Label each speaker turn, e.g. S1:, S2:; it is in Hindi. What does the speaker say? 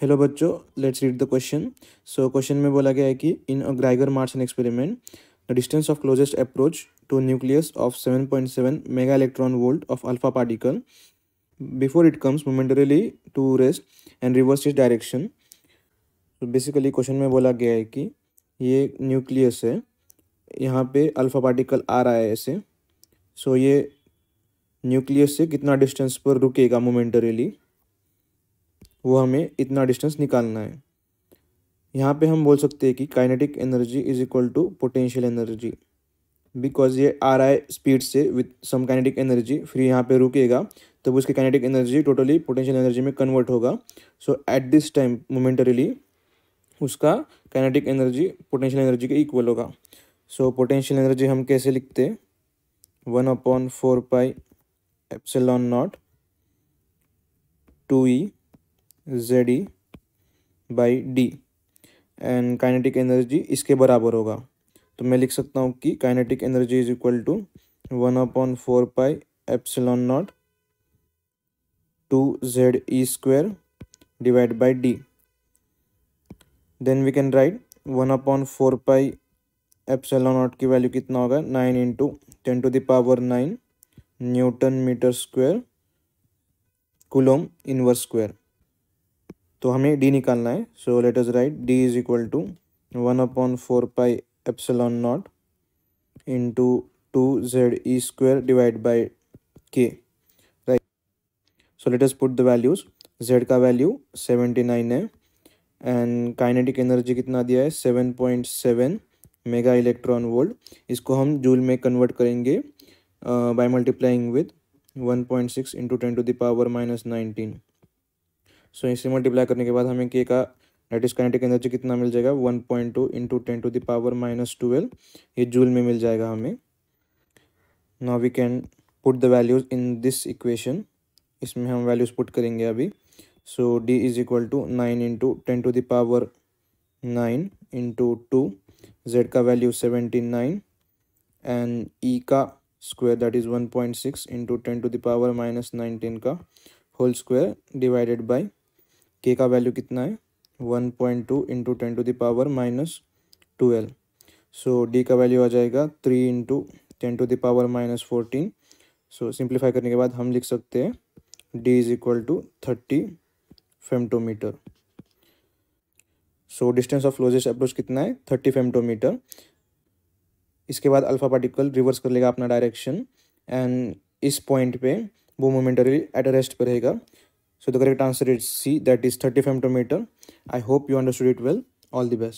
S1: हेलो बच्चों let's read the question so question में बोला गया है कि इन अ ग्राइगर Marsden experiment the distance of closest approach to nucleus of seven point seven mega electron volt of alpha particle before it comes momentarily to rest and reverse is direction basically question में बोला गया है कि ये न्यूक्लियस है यहाँ पे अल्फ़ा पार्टिकल आ रहा है ऐसे सो so ये न्यूक्लियस से कितना डिस्टेंस पर रुकेगा मोमेंटरीली वो हमें इतना डिस्टेंस निकालना है यहाँ पे हम बोल सकते हैं कि kinetic energy is equal to potential energy because ये आ रहा है स्पीड से विथ सम काइनेटिक एनर्जी फिर यहाँ पे रुकेगा तब उसकी kinetic energy totally potential energy में कन्वर्ट होगा so at this time momentarily उसका काइनेटिक एनर्जी पोटेंशियल एनर्जी के इक्वल होगा सो पोटेंशियल एनर्जी हम कैसे लिखते हैं one upon four pi epsilon naught two E Z E by D and kinetic energy इसके बराबर होगा तो मैं लिख सकता हूँ कि kinetic energy is equal to one upon four pi epsilon naught two Z E square divide by D then we can write one upon four pi epsilon naught की वैल्यू कितना होगा nine into ten to the power nine newton metre square coulomb inverse square तो हमें डी निकालना है so let us write D is equal to one upon four pi epsilon naught into two Z E square divide by K right so let us put the values Z का वैल्यू सेवेंटी नाइन है एंड काइनेटिक एनर्जी कितना दिया है seven point seven mega electron volt इसको हम जूल में कन्वर्ट करेंगे by multiplying with one point six into ten to the power minus nineteen so इसे मल्टीप्लाई करने के बाद हमें के का डेट इज कनेटिक एनर्जी कितना मिल जाएगा one point two into ten to the power minus twelve ये जूल में मिल जाएगा हमें now we can put the values in this equation इसमें हम वैल्यूज पुट करेंगे अभी so D is equal to nine into ten to the power nine into two Z का value seventy nine and E का square that is one point six into ten to the power minus nineteen का whole square divided by K का वैल्यू कितना है one point two into ten to the power minus twelve so D का वैल्यू आ जाएगा three into ten to the power minus fourteen so simplify करने के बाद हम लिख सकते हैं D is equal to thirty femtometre so distance of closest approach कितना है थर्टी फेमटोमीटर इसके बाद अल्फा पार्टिकल रिवर्स कर लेगा अपना डायरेक्शन एंड इस पॉइंट पे वो मोमेंटरी एट रेस्ट पर रहेगा So the correct answer is C that is 30 femtometer. I hope you understood it well. All the best.